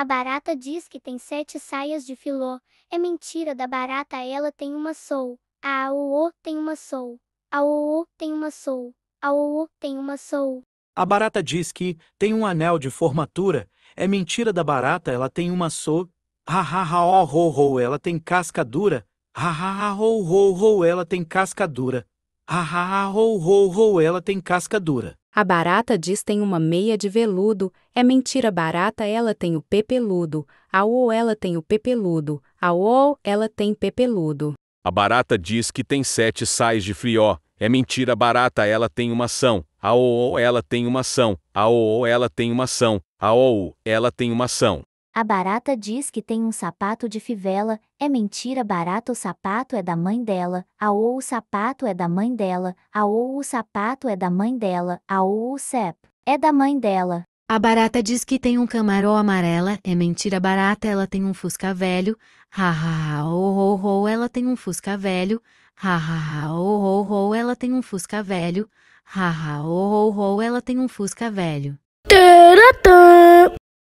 A barata diz que tem sete saias de filô. É mentira da barata, ela tem uma sou. A o tem uma sou. A o tem uma sou. A o tem uma sou. A barata diz que tem um anel de formatura. É mentira da barata, ela tem uma sou. Ha ha ha oh, ho ho, ela tem casca dura. Ha ha ha ho ho ho, ela tem casca dura. Ha ha ha ho ho ho, ela tem casca dura. A barata diz tem uma meia de veludo, é mentira barata ela tem o pepeludo, ao ou ela tem o pepeludo, ao ou ela tem pepeludo. A barata diz que tem sete sais de frió, é mentira barata ela tem uma ação, ao ou ela tem uma ação, ao ou ela tem uma ação, ao ou ela tem uma ação. A barata diz que tem um sapato de fivela, é mentira barata o sapato é da mãe dela, a ou o sapato é da mãe dela, a ou o sapato é da mãe dela, a ou o sep é da mãe dela. A barata diz que tem um camarão amarela, é mentira barata ela tem um fusca velho, ha, oh oh oh ela tem um fusca velho, ha, oh oh oh ela tem um fusca velho, ha, oh oh oh ela tem um fusca velho. Taratã!